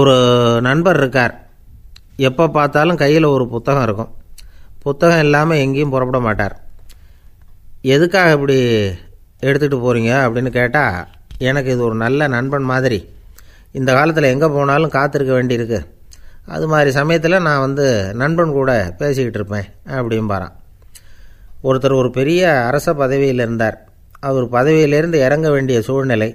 ஒரு நண்பர் இருக்கார் எப்போ பார்த்தாலும் கையில் ஒரு புத்தகம் இருக்கும் புத்தகம் இல்லாமல் எங்கேயும் புறப்பட மாட்டார் எதுக்காக இப்படி எடுத்துகிட்டு போகிறீங்க அப்படின்னு கேட்டால் எனக்கு இது ஒரு நல்ல நண்பன் மாதிரி இந்த காலத்தில் எங்கே போனாலும் காத்திருக்க வேண்டியிருக்கு அது மாதிரி சமயத்தில் நான் வந்து நண்பன் கூட பேசிக்கிட்டு இருப்பேன் அப்படிம்பாரான் ஒருத்தர் ஒரு பெரிய அரச பதவியில் இருந்தார் அவர் பதவியிலேருந்து இறங்க வேண்டிய சூழ்நிலை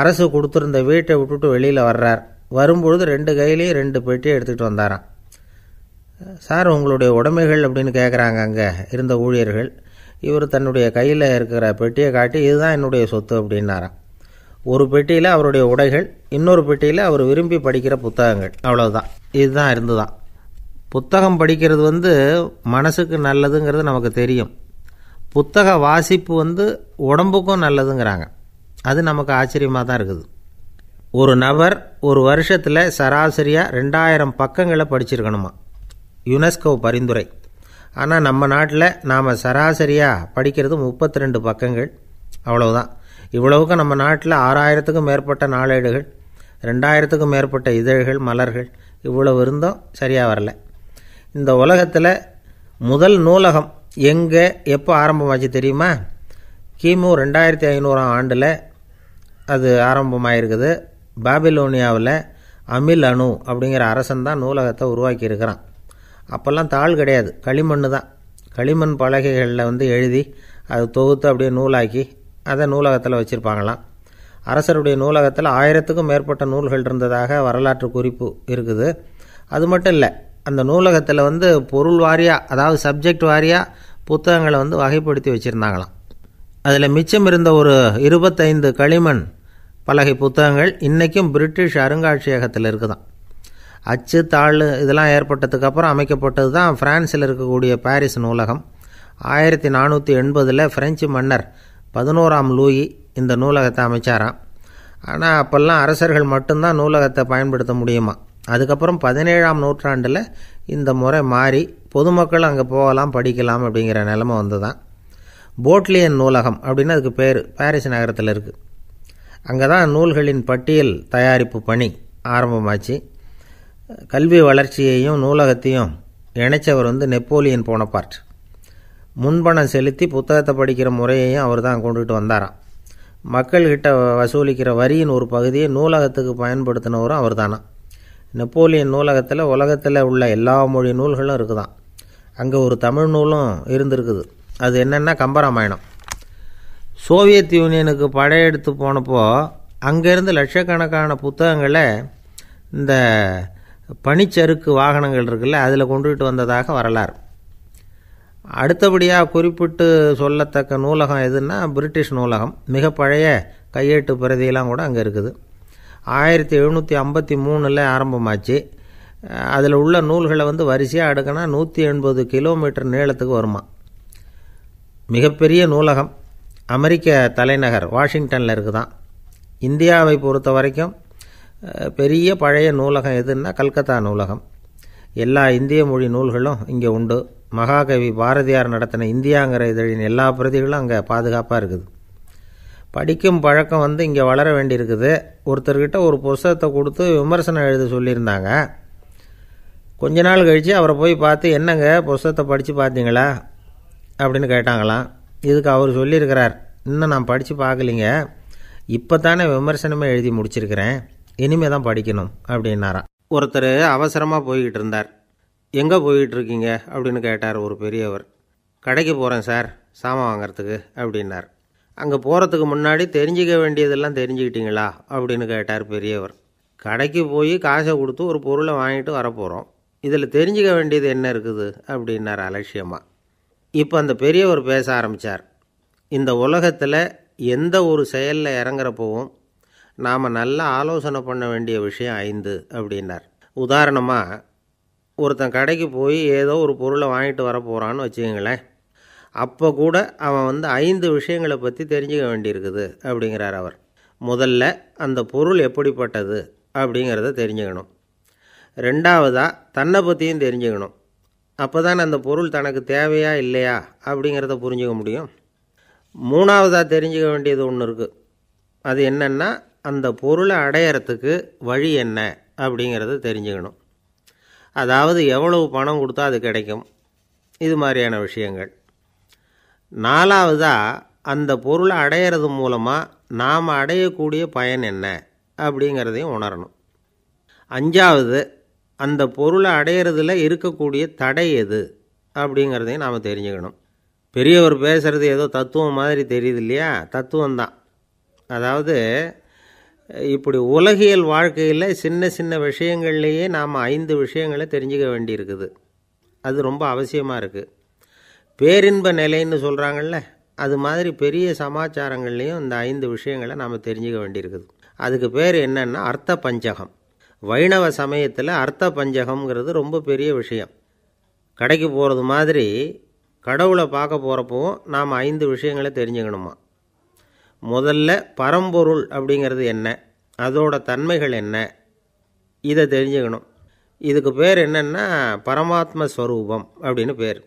அரசு கொடுத்துருந்த வீட்டை விட்டுட்டு வெளியில் வர்றார் வரும்பொழுது ரெண்டு கையிலேயும் ரெண்டு பெட்டியை எடுத்துகிட்டு வந்தாராம் சார் உங்களுடைய உடைமைகள் அப்படின்னு கேட்குறாங்க அங்கே இருந்த ஊழியர்கள் இவர் தன்னுடைய கையில் இருக்கிற பெட்டியை காட்டி இதுதான் என்னுடைய சொத்து அப்படின்னாராம் ஒரு பெட்டியில் அவருடைய உடைகள் இன்னொரு பெட்டியில் அவர் விரும்பி படிக்கிற புத்தகங்கள் அவ்வளோதான் இதுதான் இருந்துதான் புத்தகம் படிக்கிறது வந்து மனசுக்கு நல்லதுங்கிறது நமக்கு தெரியும் புத்தக வாசிப்பு வந்து உடம்புக்கும் நல்லதுங்கிறாங்க அது நமக்கு ஆச்சரியமாக தான் இருக்குது ஒரு நபர் ஒரு வருஷத்தில் சராசரியாக ரெண்டாயிரம் பக்கங்களை படிச்சிருக்கணுமா யுனெஸ்கோ பரிந்துரை ஆனால் நம்ம நாட்டில் நாம் சராசரியாக படிக்கிறது முப்பத்தி ரெண்டு பக்கங்கள் அவ்வளவுதான் இவ்வளவுக்கு நம்ம நாட்டில் ஆறாயிரத்துக்கும் மேற்பட்ட நாளேடுகள் ரெண்டாயிரத்துக்கும் மேற்பட்ட இதழ்கள் மலர்கள் இவ்வளோ இருந்தும் சரியாக வரல இந்த உலகத்தில் முதல் நூலகம் எங்கே எப்போ ஆரம்பமாச்சு தெரியுமா கிமு ரெண்டாயிரத்தி ஐநூறாம் ஆண்டில் அது ஆரம்பமாயிருக்குது பாபிலோனியாவில் அமில் அணு அப்படிங்கிற அரசன் தான் நூலகத்தை உருவாக்கி இருக்கிறான் அப்போல்லாம் தாள் கிடையாது களிமண் தான் களிமண் பலகைகளில் வந்து எழுதி அது தொகுத்து அப்படியே நூலாக்கி அதை நூலகத்தில் வச்சுருப்பாங்களாம் அரசருடைய நூலகத்தில் ஆயிரத்துக்கும் மேற்பட்ட நூல்கள் இருந்ததாக வரலாற்று குறிப்பு இருக்குது அது மட்டும் இல்லை அந்த நூலகத்தில் வந்து பொருள் வாரியாக அதாவது சப்ஜெக்ட் வாரியாக புத்தகங்களை வந்து வகைப்படுத்தி வச்சுருந்தாங்களாம் அதில் மிச்சம் இருந்த ஒரு இருபத்தைந்து களிமண் பலகை புத்தகங்கள் இன்றைக்கும் பிரிட்டிஷ் அருங்காட்சியகத்தில் இருக்குதான் அச்சு தாள் இதெல்லாம் ஏற்பட்டதுக்கப்புறம் அமைக்கப்பட்டது தான் ஃப்ரான்ஸில் இருக்கக்கூடிய பாரிஸ் நூலகம் ஆயிரத்தி நானூற்றி எண்பதில் ஃப்ரெஞ்சு மன்னர் பதினோராம் லூயி இந்த நூலகத்தை அமைச்சாராம் ஆனால் அப்போல்லாம் அரசர்கள் மட்டும்தான் நூலகத்தை பயன்படுத்த முடியுமா அதுக்கப்புறம் பதினேழாம் நூற்றாண்டில் இந்த முறை மாறி பொதுமக்கள் அங்கே போகலாம் படிக்கலாம் அப்படிங்கிற நிலமை வந்து தான் போட்லியன் நூலகம் அப்படின்னு அதுக்கு பேர் பாரிஸ் நகரத்தில் இருக்குது அங்கே தான் நூல்களின் பட்டியல் தயாரிப்பு பணி ஆரம்பமாச்சு கல்வி வளர்ச்சியையும் நூலகத்தையும் இணைச்சவர் வந்து நெப்போலியன் போனபார்ட் முன்பணம் செலுத்தி புத்தகத்தை படிக்கிற முறையையும் அவர் தான் கொண்டுகிட்டு வந்தாராம் மக்கள்கிட்ட வசூலிக்கிற வரியின் ஒரு பகுதியை நூலகத்துக்கு பயன்படுத்தினவரும் அவர் தானா நெப்போலியன் நூலகத்தில் உலகத்தில் உள்ள எல்லா மொழி நூல்களும் இருக்குதான் அங்கே ஒரு தமிழ் நூலும் இருந்திருக்குது அது என்னென்னா கம்பராமாயணம் சோவியத் யூனியனுக்கு படையெடுத்து போனப்போ அங்கேருந்து லட்சக்கணக்கான புத்தகங்களை இந்த பனிச்சறுக்கு வாகனங்கள் இருக்குல்ல அதில் கொண்டுகிட்டு வந்ததாக வரலாறு அடுத்தபடியாக குறிப்பிட்டு சொல்லத்தக்க நூலகம் எதுன்னா பிரிட்டிஷ் நூலகம் மிக பழைய கையேட்டு பிரதியெல்லாம் கூட அங்கே இருக்குது ஆயிரத்தி எழுநூற்றி ஐம்பத்தி மூணில் ஆரம்பமாச்சு அதில் உள்ள நூல்களை வந்து வரிசையாக அடுக்கினா நூற்றி எண்பது கிலோமீட்டர் நீளத்துக்கு வருமா மிகப்பெரிய நூலகம் அமெரிக்க தலைநகர் வாஷிங்டனில் இருக்குது தான் இந்தியாவை பொறுத்த வரைக்கும் பெரிய பழைய நூலகம் எதுன்னா கல்கத்தா நூலகம் எல்லா இந்திய மொழி நூல்களும் இங்கே உண்டு மகாகவி பாரதியார் நடத்தின இந்தியாங்கிற இதழின் எல்லா பிரதிகளும் அங்கே பாதுகாப்பாக இருக்குது படிக்கும் பழக்கம் வந்து இங்கே வளர வேண்டியிருக்குது ஒருத்தர்கிட்ட ஒரு புஸ்தகத்தை கொடுத்து விமர்சனம் எழுத சொல்லியிருந்தாங்க கொஞ்ச நாள் கழித்து அவரை போய் பார்த்து என்னங்க புஸ்தகத்தை படித்து பார்த்தீங்களா அப்படின்னு கேட்டாங்களாம் இதுக்கு அவர் சொல்லியிருக்கிறார் இன்னும் நான் படித்து பார்க்கலிங்க இப்போ தானே விமர்சனமே எழுதி முடிச்சிருக்கிறேன் இனிமேல் தான் படிக்கணும் அப்படின்னாராம் ஒருத்தர் அவசரமாக போய்கிட்டு இருந்தார் எங்கே போய்கிட்டு இருக்கீங்க அப்படின்னு கேட்டார் ஒரு பெரியவர் கடைக்கு போகிறேன் சார் சாமான் வாங்கிறதுக்கு அப்படின்னார் அங்கே போகிறதுக்கு முன்னாடி தெரிஞ்சிக்க வேண்டியதெல்லாம் தெரிஞ்சுக்கிட்டீங்களா அப்படின்னு கேட்டார் பெரியவர் கடைக்கு போய் காசை கொடுத்து ஒரு பொருளை வாங்கிட்டு வரப்போகிறோம் இதில் தெரிஞ்சிக்க வேண்டியது என்ன இருக்குது அப்படின்னார் அலட்சியமாக இப்போ அந்த பெரியவர் பேச ஆரம்பித்தார் இந்த உலகத்தில் எந்த ஒரு செயலில் இறங்குறப்பவும் நாம் நல்லா ஆலோசனை பண்ண வேண்டிய விஷயம் ஐந்து அப்படின்னார் உதாரணமாக ஒருத்தன் கடைக்கு போய் ஏதோ ஒரு பொருளை வாங்கிட்டு வர போகிறான்னு வச்சுக்கோங்களேன் அப்போ கூட அவன் வந்து ஐந்து விஷயங்களை பற்றி தெரிஞ்சுக்க வேண்டியிருக்குது அப்படிங்கிறார் அவர் முதல்ல அந்த பொருள் எப்படிப்பட்டது அப்படிங்கிறத தெரிஞ்சுக்கணும் ரெண்டாவதாக தன்னை பற்றியும் தெரிஞ்சுக்கணும் அப்போ தான் அந்த பொருள் தனக்கு தேவையா இல்லையா அப்படிங்கிறத புரிஞ்சுக்க முடியும் மூணாவதாக தெரிஞ்சுக்க வேண்டியது ஒன்று இருக்குது அது என்னென்னா அந்த பொருளை அடையிறதுக்கு வழி என்ன அப்படிங்கிறத தெரிஞ்சுக்கணும் அதாவது எவ்வளவு பணம் கொடுத்தா அது கிடைக்கும் இது மாதிரியான விஷயங்கள் நாலாவதாக அந்த பொருளை அடையிறது மூலமாக நாம் அடையக்கூடிய பயன் என்ன அப்படிங்கிறதையும் உணரணும் அஞ்சாவது அந்த பொருளை அடையிறதுல இருக்கக்கூடிய தடை எது அப்படிங்கிறதையும் நாம் தெரிஞ்சுக்கணும் பெரியவர் பேசுகிறது ஏதோ தத்துவம் மாதிரி தெரியுது இல்லையா தத்துவம் தான் அதாவது இப்படி உலகியல் வாழ்க்கையில் சின்ன சின்ன விஷயங்கள்லேயே நாம் ஐந்து விஷயங்களை தெரிஞ்சுக்க வேண்டியிருக்குது அது ரொம்ப அவசியமாக இருக்குது பேரின்ப நிலைன்னு சொல்கிறாங்கள்ல அது மாதிரி பெரிய சமாச்சாரங்கள்லேயும் இந்த ஐந்து விஷயங்களை நாம் தெரிஞ்சுக்க வேண்டியிருக்குது அதுக்கு பேர் என்னென்னா அர்த்த பஞ்சகம் வைணவ சமயத்தில் அர்த்த பஞ்சகம்ங்கிறது ரொம்ப பெரிய விஷயம் கடைக்கு போகிறது மாதிரி கடவுளை பார்க்க போகிறப்பவும் நாம் ஐந்து விஷயங்களை தெரிஞ்சுக்கணுமா முதல்ல பரம்பொருள் அப்படிங்கிறது என்ன அதோட தன்மைகள் என்ன இதை தெரிஞ்சுக்கணும் இதுக்கு பேர் என்னென்னா பரமாத்ம ஸ்வரூபம் அப்படின்னு பேர்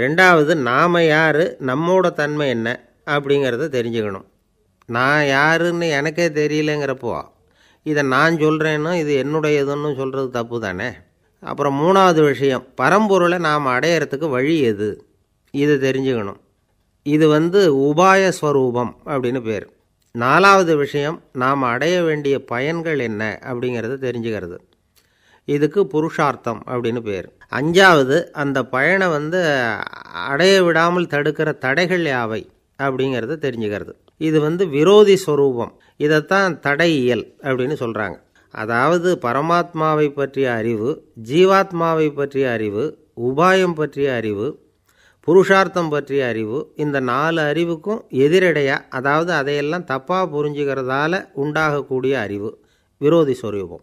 ரெண்டாவது நாம் யார் நம்மோட தன்மை என்ன அப்படிங்கிறத தெரிஞ்சுக்கணும் நான் யாருன்னு எனக்கே தெரியலங்கிறப்போ இதை நான் சொல்கிறேன்னு இது என்னுடையதுன்னு சொல்கிறது தப்பு தானே அப்புறம் மூணாவது விஷயம் பரம்பொருளை நாம் அடையிறதுக்கு வழி எது இது தெரிஞ்சுக்கணும் இது வந்து உபாயஸ்வரூபம் அப்படின்னு பேர் நாலாவது விஷயம் நாம் அடைய வேண்டிய பயன்கள் என்ன அப்படிங்கிறத தெரிஞ்சுக்கிறது இதுக்கு புருஷார்த்தம் அப்படின்னு பேர் அஞ்சாவது அந்த பயனை வந்து அடைய விடாமல் தடுக்கிற தடைகள் யாவை அப்படிங்கிறத தெரிஞ்சுக்கிறது இது வந்து விரோதி ஸ்வரூபம் இதைத்தான் தடையியல் அப்படின்னு சொல்கிறாங்க அதாவது பரமாத்மாவை பற்றிய அறிவு ஜீவாத்மாவை பற்றிய அறிவு உபாயம் பற்றிய அறிவு புருஷார்த்தம் பற்றிய அறிவு இந்த நாலு அறிவுக்கும் எதிரடையாக அதாவது அதையெல்லாம் தப்பாக புரிஞ்சுக்கிறதால உண்டாகக்கூடிய அறிவு விரோதி ஸ்வரூபம்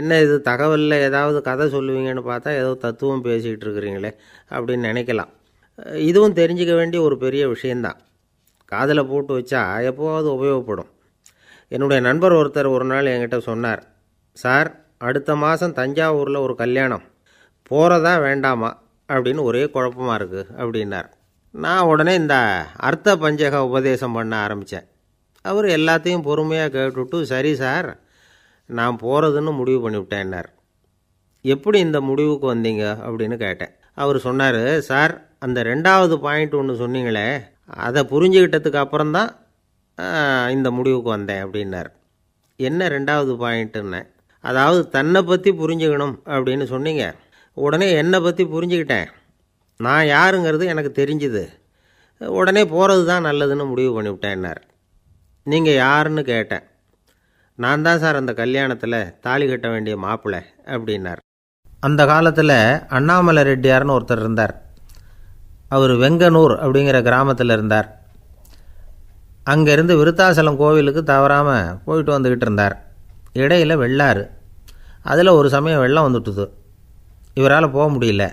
என்ன இது தகவலில் ஏதாவது கதை சொல்லுவீங்கன்னு பார்த்தா ஏதோ தத்துவம் பேசிகிட்டு இருக்கிறீங்களே அப்படின்னு நினைக்கலாம் இதுவும் தெரிஞ்சிக்க வேண்டிய ஒரு பெரிய விஷயந்தான் காதில் போட்டு வச்சா எப்போவாவது உபயோகப்படும் என்னுடைய நண்பர் ஒருத்தர் ஒரு நாள் என்கிட்ட சொன்னார் சார் அடுத்த மாதம் தஞ்சாவூரில் ஒரு கல்யாணம் போகிறதா வேண்டாமா அப்படின்னு ஒரே குழப்பமாக இருக்குது அப்படின்னார் நான் உடனே இந்த அர்த்த பஞ்சக உபதேசம் பண்ண ஆரம்பித்தேன் அவர் எல்லாத்தையும் பொறுமையாக கேட்டுவிட்டு சரி சார் நான் போகிறதுன்னு முடிவு பண்ணிவிட்டேன்னார் எப்படி இந்த முடிவுக்கு வந்தீங்க அப்படின்னு கேட்டேன் அவர் சொன்னார் சார் அந்த ரெண்டாவது பாயிண்ட் ஒன்று சொன்னீங்களே அதை புரிஞ்சுக்கிட்டதுக்கு அப்புறம் தான் இந்த முடிவுக்கு வந்தேன் அப்படின்னார் என்ன ரெண்டாவது பாயிண்ட்டுன்னு அதாவது தன்னை பற்றி புரிஞ்சுக்கணும் அப்படின்னு சொன்னீங்க உடனே என்னை பற்றி புரிஞ்சுக்கிட்டேன் நான் யாருங்கிறது எனக்கு தெரிஞ்சுது உடனே போகிறது தான் நல்லதுன்னு முடிவு பண்ணிவிட்டேன்னார் நீங்கள் யாருன்னு கேட்டேன் நான் தான் சார் அந்த கல்யாணத்தில் தாலி கட்ட வேண்டிய மாப்பிள்ளை அப்படின்னார் அந்த காலத்தில் அண்ணாமலை ரெட்டியார்னு ஒருத்தர் இருந்தார் அவர் வெங்கனூர் அப்படிங்கிற கிராமத்தில் இருந்தார் அங்கேருந்து விருத்தாசலம் கோவிலுக்கு தவறாமல் போயிட்டு வந்துக்கிட்டு இருந்தார் இடையில் வெள்ளாறு அதில் ஒரு சமயம் வெள்ளம் வந்துட்டுது இவரால் போக முடியல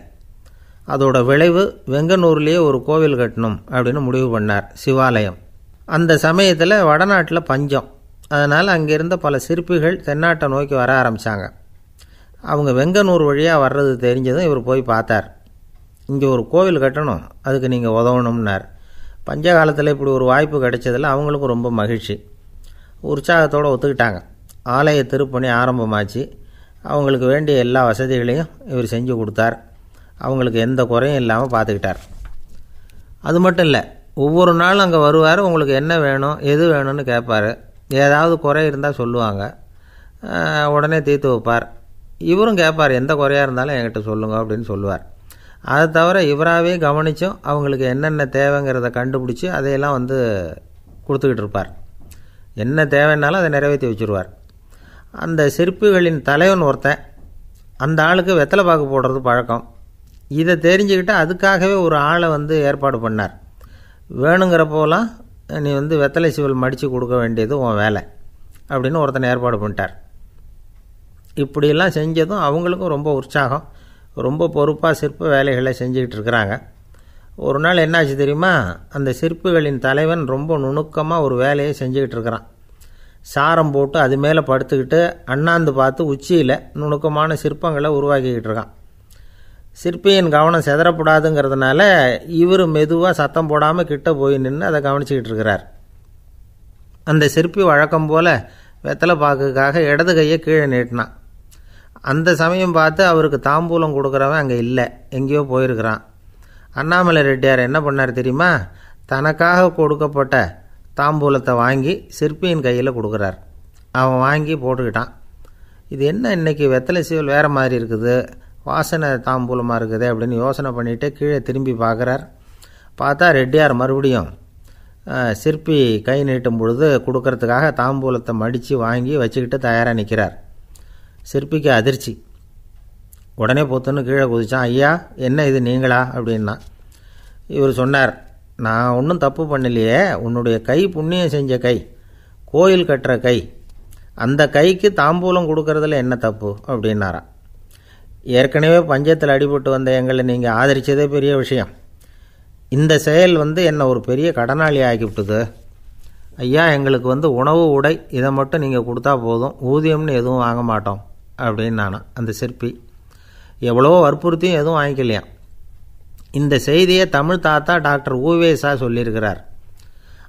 அதோட விளைவு வெங்கனூர்லேயே ஒரு கோவில் கட்டணும் அப்படின்னு முடிவு பண்ணார் சிவாலயம் அந்த சமயத்தில் வடநாட்டில் பஞ்சம் அதனால் அங்கேருந்த பல சிற்பிகள் தென்னாட்டை நோக்கி வர ஆரம்பித்தாங்க அவங்க வெங்கனூர் வழியாக வர்றது தெரிஞ்சதும் இவர் போய் பார்த்தார் இங்கே ஒரு கோவில் கட்டணும் அதுக்கு நீங்கள் உதவணும்னார் பஞ்ச காலத்தில் இப்படி ஒரு வாய்ப்பு கிடைச்சதில் அவங்களுக்கும் ரொம்ப மகிழ்ச்சி உற்சாகத்தோடு ஒத்துக்கிட்டாங்க ஆலய திருப்பணி ஆரம்பமாச்சு அவங்களுக்கு வேண்டிய எல்லா வசதிகளையும் இவர் செஞ்சு கொடுத்தார் அவங்களுக்கு எந்த குறையும் இல்லாமல் பார்த்துக்கிட்டார் அது மட்டும் இல்லை ஒவ்வொரு நாளும் அங்கே வருவார் உங்களுக்கு என்ன வேணும் எது வேணும்னு கேட்பார் ஏதாவது குறை இருந்தால் சொல்லுவாங்க உடனே தீர்த்து வைப்பார் இவரும் கேட்பார் எந்த குறையாக இருந்தாலும் என்கிட்ட சொல்லுங்கள் அப்படின்னு சொல்லுவார் அதை தவிர இவராகவே கவனித்தும் அவங்களுக்கு என்னென்ன தேவைங்கிறத கண்டுபிடிச்சி அதையெல்லாம் வந்து கொடுத்துக்கிட்டு இருப்பார் என்ன தேவைன்னாலும் அதை நிறைவேற்றி வச்சுருவார் அந்த சிற்பிகளின் தலைவன் ஒருத்தன் அந்த ஆளுக்கு வெத்தலை பாக்கு போடுறது பழக்கம் இதை தெரிஞ்சுக்கிட்டு அதுக்காகவே ஒரு ஆளை வந்து ஏற்பாடு பண்ணார் வேணுங்கிறப்போலாம் நீ வந்து வெத்தலை சிவல் மடித்து கொடுக்க வேண்டியது உன் வேலை அப்படின்னு ஒருத்தனை ஏற்பாடு பண்ணிட்டார் இப்படியெல்லாம் செஞ்சதும் அவங்களுக்கும் ரொம்ப உற்சாகம் ரொம்ப பொறுப்பாக சிற்ப வேலைகளை செஞ்சுக்கிட்டு இருக்கிறாங்க ஒரு நாள் என்னாச்சு தெரியுமா அந்த சிற்புகளின் தலைவன் ரொம்ப நுணுக்கமாக ஒரு வேலையை செஞ்சுக்கிட்டு இருக்கிறான் சாரம் போட்டு அது மேலே படுத்துக்கிட்டு அண்ணாந்து பார்த்து உச்சியில் நுணுக்கமான சிற்பங்களை உருவாக்கிக்கிட்டு இருக்கான் சிற்பியின் கவனம் செதறப்படாதுங்கிறதுனால இவர் மெதுவாக சத்தம் போடாமல் கிட்ட போய் நின்று அதை கவனிச்சுக்கிட்டு இருக்கிறார் அந்த சிற்பி வழக்கம் போல் வெத்தலை பாக்குக்காக இடது கையை கீழே நீட்டினான் அந்த சமயம் பார்த்து அவருக்கு தாம்பூலம் கொடுக்குறவன் அங்கே இல்லை எங்கேயோ போயிருக்கிறான் அண்ணாமலை ரெட்டியார் என்ன பண்ணார் தெரியுமா தனக்காக கொடுக்கப்பட்ட தாம்பூலத்தை வாங்கி சிற்பியின் கையில் கொடுக்குறார் அவன் வாங்கி போட்டுக்கிட்டான் இது என்ன இன்றைக்கி வெத்தலை சீவல் வேறு மாதிரி இருக்குது வாசனை தாம்பூலமாக இருக்குது அப்படின்னு யோசனை பண்ணிவிட்டு கீழே திரும்பி பார்க்குறார் பார்த்தா ரெட்டியார் மறுபடியும் சிற்பி கை நீட்டும் பொழுது கொடுக்கறதுக்காக தாம்பூலத்தை மடித்து வாங்கி வச்சுக்கிட்டு தயாராக நிற்கிறார் சிற்பிக்கு அதிர்ச்சி உடனே பொத்துன்னு கீழே குதிச்சான் ஐயா என்ன இது நீங்களா அப்படின்னா இவர் சொன்னார் நான் ஒன்றும் தப்பு பண்ணலையே உன்னுடைய கை புண்ணியம் செஞ்ச கை கோயில் கட்டுற கை அந்த கைக்கு தாம்பூலம் கொடுக்கறதுல என்ன தப்பு அப்படின்னாரா ஏற்கனவே பஞ்சத்தில் அடிபட்டு வந்த எங்களை நீங்கள் ஆதரித்ததே பெரிய விஷயம் இந்த செயல் வந்து என்னை ஒரு பெரிய கடனாளி விட்டுது ஐயா எங்களுக்கு வந்து உணவு உடை இதை மட்டும் நீங்கள் கொடுத்தா போதும் ஊதியம்னு எதுவும் வாங்க மாட்டோம் அப்படின்னு அந்த சிற்பி எவ்வளோ வற்புறுத்தியும் எதுவும் வாங்கிக்கலையாம் இந்த செய்தியை தமிழ் தாத்தா டாக்டர் ஊவேசா சொல்லியிருக்கிறார்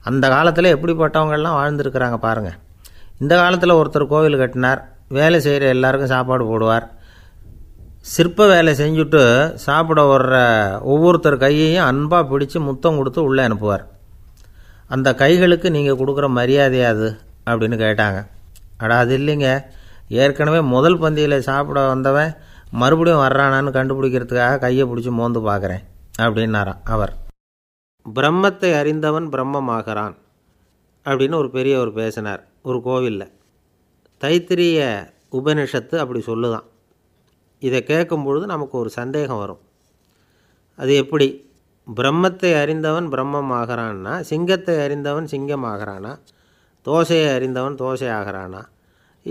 அந்த காலத்தில் எப்படிப்பட்டவங்கள்லாம் வாழ்ந்துருக்கிறாங்க பாருங்கள் இந்த காலத்தில் ஒருத்தர் கோவில் கட்டினார் வேலை செய்கிற எல்லாருக்கும் சாப்பாடு போடுவார் சிற்ப வேலை செஞ்சுட்டு சாப்பிட வர்ற ஒவ்வொருத்தர் கையையும் அன்பாக பிடிச்சி முத்தம் கொடுத்து உள்ளே அனுப்புவார் அந்த கைகளுக்கு நீங்கள் கொடுக்குற மரியாதையாது அப்படின்னு கேட்டாங்க அடா அது இல்லைங்க ஏற்கனவே முதல் பந்தியில் சாப்பிட வந்தவன் மறுபடியும் வர்றானான்னு கண்டுபிடிக்கிறதுக்காக கையை பிடிச்சி மோந்து பார்க்குறேன் அப்படின்னாராம் அவர் பிரம்மத்தை அறிந்தவன் பிரம்மமாகிறான் அப்படின்னு ஒரு பெரியவர் பேசினார் ஒரு கோவிலில் தைத்திரிய உபனிஷத்து அப்படி சொல்லுதான் இதை கேட்கும் பொழுது நமக்கு ஒரு சந்தேகம் வரும் அது எப்படி பிரம்மத்தை அறிந்தவன் பிரம்மமாகறான்னா சிங்கத்தை அறிந்தவன் சிங்கமாகறானா தோசையை அறிந்தவன் தோசை ஆகிறானா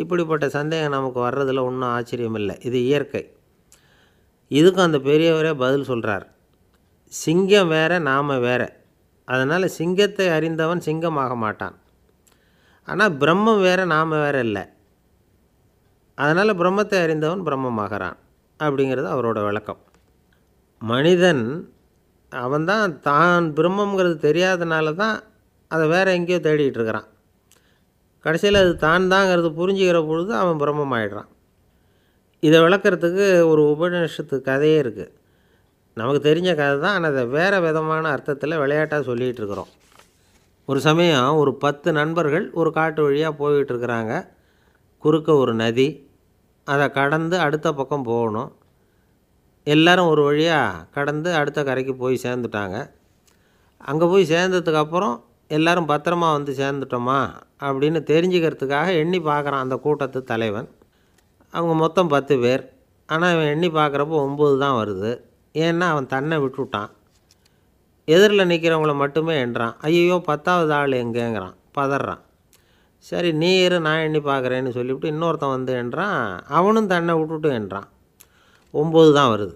இப்படிப்பட்ட சந்தேகம் நமக்கு வர்றதில் ஒன்றும் ஆச்சரியம் இல்லை இது இயற்கை இதுக்கும் அந்த பெரியவரே பதில் சொல்கிறார் சிங்கம் வேற நாம் வேற அதனால் சிங்கத்தை அறிந்தவன் சிங்கமாக மாட்டான் ஆனால் பிரம்மம் வேற நாம் வேற இல்லை அதனால் பிரம்மத்தை அறிந்தவன் பிரம்மமாகறான் அப்படிங்கிறது அவரோட விளக்கம் மனிதன் அவன்தான் தான் பிரம்மங்கிறது தெரியாதனால தான் அதை வேறு எங்கேயோ தேடிகிட்டு இருக்கிறான் கடைசியில் அது தான் தாங்கிறது புரிஞ்சுக்கிற பொழுது அவன் ஆகிடுறான் இதை விளக்கிறதுக்கு ஒரு உபநிஷத்து கதையே இருக்குது நமக்கு தெரிஞ்ச கதை தான் ஆனால் அதை வேறு விதமான அர்த்தத்தில் விளையாட்டாக சொல்லிகிட்டு இருக்கிறோம் ஒரு சமயம் ஒரு பத்து நண்பர்கள் ஒரு காட்டு வழியாக போய்கிட்டுருக்குறாங்க குறுக்க ஒரு நதி அதை கடந்து அடுத்த பக்கம் போகணும் எல்லோரும் ஒரு வழியாக கடந்து அடுத்த கரைக்கு போய் சேர்ந்துட்டாங்க அங்கே போய் சேர்ந்ததுக்கப்புறம் எல்லாரும் பத்திரமா வந்து சேர்ந்துட்டோமா அப்படின்னு தெரிஞ்சுக்கிறதுக்காக எண்ணி பார்க்குறான் அந்த கூட்டத்து தலைவன் அவங்க மொத்தம் பத்து பேர் ஆனால் அவன் எண்ணி பார்க்குறப்போ ஒம்பது தான் வருது ஏன்னா அவன் தன்னை விட்டுவிட்டான் எதிரில் நிற்கிறவங்கள மட்டுமே எண்றான் ஐயோ பத்தாவது ஆள் எங்கேங்கிறான் பதறான் சரி நீ இரு நான் எண்ணி பார்க்குறேன்னு சொல்லிவிட்டு இன்னொருத்தன் வந்து என்றான் அவனும் தன்னை விட்டுட்டு என்றான் ஒம்பது தான் வருது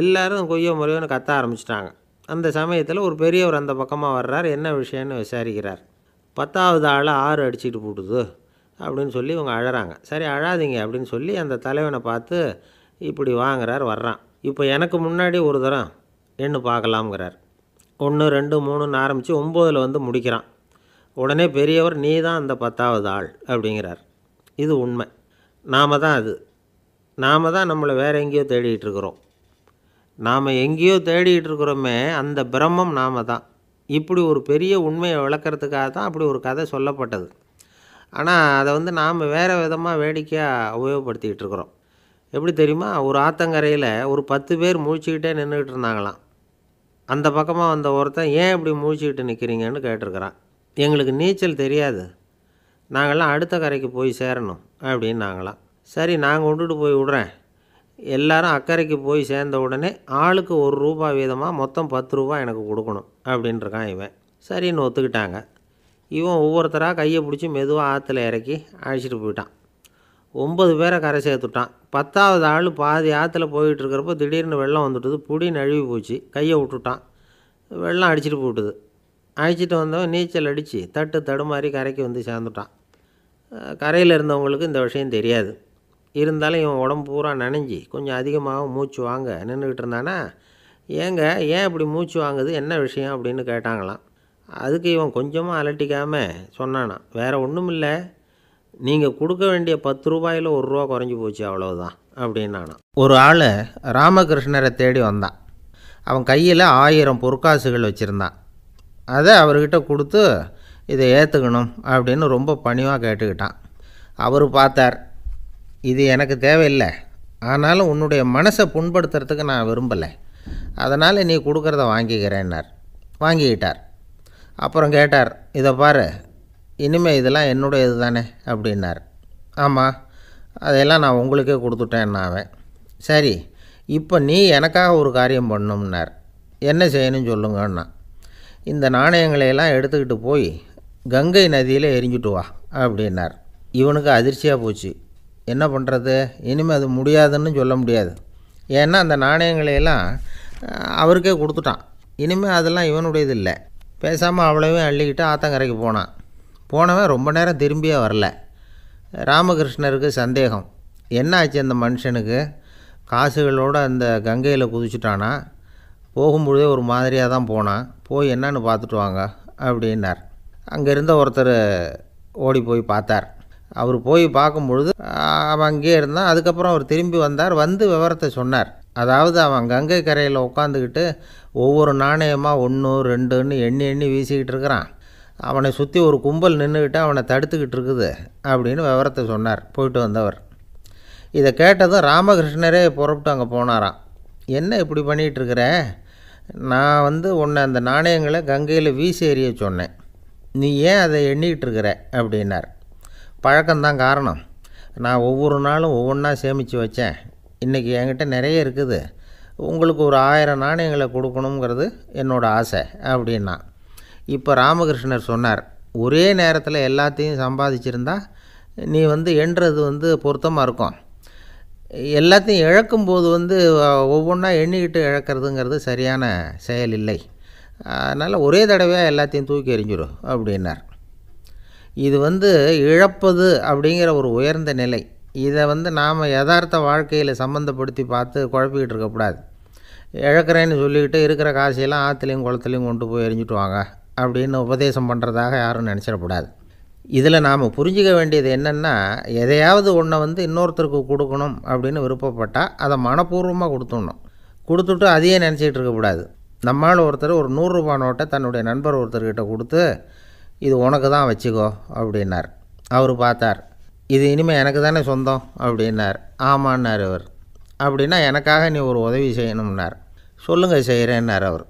எல்லோரும் கொய்யோ முறையோன்னு கத்த ஆரம்பிச்சிட்டாங்க அந்த சமயத்தில் ஒரு பெரியவர் அந்த பக்கமாக வர்றார் என்ன விஷயம்னு விசாரிக்கிறார் பத்தாவது ஆளை ஆறு அடிச்சுட்டு போட்டுது அப்படின்னு சொல்லி இவங்க அழகிறாங்க சரி அழாதீங்க அப்படின்னு சொல்லி அந்த தலைவனை பார்த்து இப்படி வாங்குறார் வர்றான் இப்போ எனக்கு முன்னாடி ஒரு தரம் எண்ணு பார்க்கலாம்ங்கிறார் ஒன்று ரெண்டு மூணுன்னு ஆரம்பித்து ஒம்போதில் வந்து முடிக்கிறான் உடனே பெரியவர் நீ தான் அந்த பத்தாவது ஆள் அப்படிங்கிறார் இது உண்மை நாம் தான் அது நாம் தான் நம்மளை வேறு எங்கேயோ தேடிகிட்டு இருக்கிறோம் நாம் எங்கேயோ தேடிகிட்டு இருக்கிறோமே அந்த பிரம்மம் நாம் தான் இப்படி ஒரு பெரிய உண்மையை விளக்கிறதுக்காக தான் அப்படி ஒரு கதை சொல்லப்பட்டது ஆனால் அதை வந்து நாம் வேறு விதமாக வேடிக்கையாக உபயோகப்படுத்திக்கிட்டு இருக்கிறோம் எப்படி தெரியுமா ஒரு ஆத்தங்கரையில் ஒரு பத்து பேர் முழிச்சுக்கிட்டே நின்றுக்கிட்டு இருந்தாங்களாம் அந்த பக்கமாக வந்த ஒருத்தன் ஏன் இப்படி முழிச்சுக்கிட்டு நிற்கிறீங்கன்னு கேட்டிருக்கிறான் எங்களுக்கு நீச்சல் தெரியாது நாங்கள்லாம் அடுத்த கரைக்கு போய் சேரணும் அப்படின்னாங்களாம் சரி நாங்கள் கொண்டுட்டு போய் விடுறேன் எல்லாரும் அக்கறைக்கு போய் சேர்ந்த உடனே ஆளுக்கு ஒரு ரூபா வீதமாக மொத்தம் பத்து ரூபா எனக்கு கொடுக்கணும் அப்படின்ட்டுருக்கான் இவன் சரின்னு ஒத்துக்கிட்டாங்க இவன் ஒவ்வொருத்தராக கையை பிடிச்சி மெதுவாக ஆற்றுல இறக்கி அழைச்சிட்டு போயிட்டான் ஒம்பது பேரை கரை சேர்த்துட்டான் பத்தாவது ஆள் பாதி ஆற்றுல போயிட்டுருக்கிறப்போ திடீர்னு வெள்ளம் வந்துட்டுது புடி நழுவி போச்சு கையை விட்டுட்டான் வெள்ளம் அடிச்சிட்டு போட்டுது அழைச்சிட்டு வந்தவன் நீச்சல் அடித்து தட்டு தடுமாறி கரைக்கு வந்து சேர்ந்துட்டான் கரையில் இருந்தவங்களுக்கு இந்த விஷயம் தெரியாது இருந்தாலும் இவன் உடம்பு பூரா நனைஞ்சி கொஞ்சம் அதிகமாகவும் மூச்சு வாங்க நின்றுக்கிட்டு இருந்தானா ஏங்க ஏன் இப்படி மூச்சு வாங்குது என்ன விஷயம் அப்படின்னு கேட்டாங்களாம் அதுக்கு இவன் கொஞ்சமாக அலட்டிக்காமல் சொன்னானா வேறு ஒன்றும் இல்லை நீங்கள் கொடுக்க வேண்டிய பத்து ரூபாயில் ஒரு ரூபா குறைஞ்சி போச்சு அவ்வளோதான் அப்படின்னானா ஒரு ஆள் ராமகிருஷ்ணரை தேடி வந்தான் அவன் கையில் ஆயிரம் பொற்காசுகள் வச்சுருந்தான் அதை அவர்கிட்ட கொடுத்து இதை ஏற்றுக்கணும் அப்படின்னு ரொம்ப பணிவாக கேட்டுக்கிட்டான் அவர் பார்த்தார் இது எனக்கு தேவையில்லை ஆனாலும் உன்னுடைய மனசை புண்படுத்துறதுக்கு நான் விரும்பலை அதனால் நீ கொடுக்குறத வாங்கிக்கிறேன்னார் வாங்கிக்கிட்டார் அப்புறம் கேட்டார் இதை பாரு இனிமேல் இதெல்லாம் என்னுடைய இது தானே அப்படின்னார் ஆமாம் அதையெல்லாம் நான் உங்களுக்கே கொடுத்துட்டேன் அவன் சரி இப்போ நீ எனக்காக ஒரு காரியம் பண்ணும்னார் என்ன செய்யணும்னு சொல்லுங்கன்னா இந்த நாணயங்களையெல்லாம் எடுத்துக்கிட்டு போய் கங்கை நதியில் எரிஞ்சுட்டு வா அப்படின்னார் இவனுக்கு அதிர்ச்சியாக போச்சு என்ன பண்ணுறது இனிமேல் அது முடியாதுன்னு சொல்ல முடியாது ஏன்னா அந்த நாணயங்களையெல்லாம் அவருக்கே கொடுத்துட்டான் இனிமேல் அதெல்லாம் இவனுடையது இல்லை பேசாமல் அவ்வளோவே அள்ளிக்கிட்டு ஆத்தங்கரைக்கு போனான் போனவன் ரொம்ப நேரம் திரும்பியே வரல ராமகிருஷ்ணருக்கு சந்தேகம் என்ன ஆச்சு அந்த மனுஷனுக்கு காசுகளோடு அந்த கங்கையில் குதிச்சுட்டானா போகும்பொழுதே ஒரு மாதிரியாக தான் போனான் போய் என்னான்னு பார்த்துட்டு வாங்க அப்படின்னார் அங்கே இருந்த ஒருத்தர் ஓடி போய் பார்த்தார் அவர் போய் பார்க்கும்பொழுது அவன் அங்கேயே இருந்தான் அதுக்கப்புறம் அவர் திரும்பி வந்தார் வந்து விவரத்தை சொன்னார் அதாவது அவன் கங்கை கரையில் உட்காந்துக்கிட்டு ஒவ்வொரு நாணயமாக ஒன்று ரெண்டுன்னு எண்ணி எண்ணி வீசிக்கிட்டு இருக்கிறான் அவனை சுற்றி ஒரு கும்பல் நின்றுக்கிட்டு அவனை தடுத்துக்கிட்டு இருக்குது அப்படின்னு விவரத்தை சொன்னார் போயிட்டு வந்தவர் இதை கேட்டதும் ராமகிருஷ்ணரே புறப்பட்டு அங்கே போனாராம் என்ன இப்படி பண்ணிகிட்ருக்கிற நான் வந்து உன்னை அந்த நாணயங்களை கங்கையில் வீசி எறிய சொன்னேன் நீ ஏன் அதை எண்ணிக்கிட்டு இருக்கிற அப்படின்னார் பழக்கம்தான் காரணம் நான் ஒவ்வொரு நாளும் ஒவ்வொன்றா சேமித்து வச்சேன் இன்றைக்கி என்கிட்ட நிறைய இருக்குது உங்களுக்கு ஒரு ஆயிரம் நாணயங்களை கொடுக்கணுங்கிறது என்னோடய ஆசை அப்படின்னா இப்போ ராமகிருஷ்ணர் சொன்னார் ஒரே நேரத்தில் எல்லாத்தையும் சம்பாதிச்சிருந்தா நீ வந்து என்றது வந்து பொருத்தமாக இருக்கும் எல்லாத்தையும் இழக்கும்போது வந்து ஒவ்வொன்றா எண்ணிக்கிட்டு இழக்கிறதுங்கிறது சரியான செயல் இல்லை அதனால் ஒரே தடவையாக எல்லாத்தையும் தூக்கி எறிஞ்சிடும் அப்படின்னார் இது வந்து இழப்பது அப்படிங்கிற ஒரு உயர்ந்த நிலை இதை வந்து நாம் யதார்த்த வாழ்க்கையில் சம்மந்தப்படுத்தி பார்த்து குழப்பிக்கிட்டு இருக்கக்கூடாது இழக்கிறேன்னு சொல்லிக்கிட்டு இருக்கிற காசையெல்லாம் ஆற்றுலையும் குளத்துலையும் கொண்டு போய் எரிஞ்சிட்டு வாங்க அப்படின்னு உபதேசம் பண்ணுறதாக யாரும் நினச்சிடக்கூடாது இதில் நாம் புரிஞ்சிக்க வேண்டியது என்னென்னா எதையாவது ஒன்றை வந்து இன்னொருத்தருக்கு கொடுக்கணும் அப்படின்னு விருப்பப்பட்டால் அதை மனப்பூர்வமாக கொடுத்துடணும் கொடுத்துட்டு அதையே நினச்சிக்கிட்டு இருக்கக்கூடாது நம்மளால் ஒருத்தர் ஒரு நூறுரூபா நோட்டை தன்னுடைய நண்பர் ஒருத்தர்கிட்ட கொடுத்து இது உனக்கு தான் வச்சுக்கோ அப்படின்னார் அவர் பார்த்தார் இது இனிமேல் எனக்கு தானே சொந்தம் அப்படின்னார் ஆமான்னார் அவர் அப்படின்னா எனக்காக நீ ஒரு உதவி செய்யணும்னார் சொல்லுங்கள் செய்கிறேன்னார் அவர்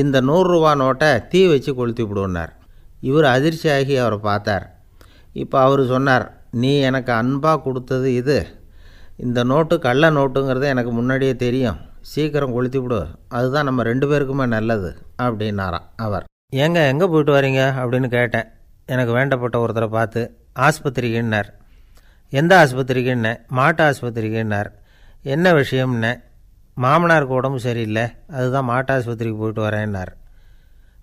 இந்த நூறுரூவா நோட்டை தீ வச்சு கொளுத்தி விடுன்னார் இவர் அதிர்ச்சியாகி அவரை பார்த்தார் இப்போ அவர் சொன்னார் நீ எனக்கு அன்பாக கொடுத்தது இது இந்த நோட்டு கள்ள நோட்டுங்கிறது எனக்கு முன்னாடியே தெரியும் சீக்கிரம் கொளுத்தி விடு அதுதான் நம்ம ரெண்டு பேருக்குமே நல்லது அப்படின்னாராம் அவர் ஏங்க எங்கே போயிட்டு வரீங்க அப்படின்னு கேட்டேன் எனக்கு வேண்டப்பட்ட ஒருத்தரை பார்த்து ஆஸ்பத்திரிக்குன்னார் எந்த ஆஸ்பத்திரிக்குன்னே மாட்டு ஆஸ்பத்திரிக்குன்னார் என்ன விஷயம்னே மாமனாருக்கு உடம்பு சரியில்லை அதுதான் மாட்டு ஆஸ்பத்திரிக்கு போயிட்டு வரேன்னார்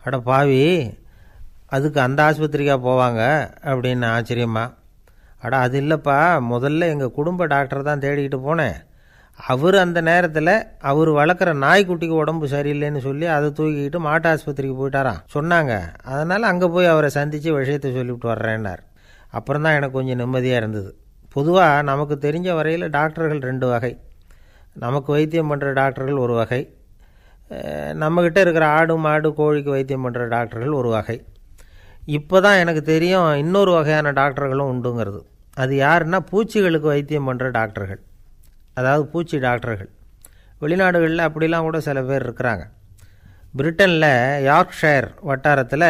அட பாவி அதுக்கு அந்த ஆஸ்பத்திரிக்காக போவாங்க அப்படின்னு ஆச்சரியமா அட அது இல்லைப்பா முதல்ல எங்கள் குடும்ப டாக்டர் தான் தேடிக்கிட்டு போனேன் அவர் அந்த நேரத்தில் அவர் வளர்க்குற நாய்க்குட்டிக்கு உடம்பு சரியில்லைன்னு சொல்லி அதை தூக்கிக்கிட்டு மாட்டு ஆஸ்பத்திரிக்கு போயிட்டாராம் சொன்னாங்க அதனால் அங்கே போய் அவரை சந்தித்து விஷயத்தை சொல்லிவிட்டு வர்றேன்னார் அப்புறம் தான் எனக்கு கொஞ்சம் நிம்மதியாக இருந்தது பொதுவாக நமக்கு தெரிஞ்ச வரையில் டாக்டர்கள் ரெண்டு வகை நமக்கு வைத்தியம் பண்ணுற டாக்டர்கள் ஒரு வகை நம்மக்கிட்ட இருக்கிற ஆடு மாடு கோழிக்கு வைத்தியம் பண்ணுற டாக்டர்கள் ஒரு வகை இப்போ தான் எனக்கு தெரியும் இன்னொரு வகையான டாக்டர்களும் உண்டுங்கிறது அது யாருன்னா பூச்சிகளுக்கு வைத்தியம் பண்ணுற டாக்டர்கள் அதாவது பூச்சி டாக்டர்கள் வெளிநாடுகளில் அப்படிலாம் கூட சில பேர் இருக்கிறாங்க பிரிட்டனில் யார்க்ஷயர் வட்டாரத்தில்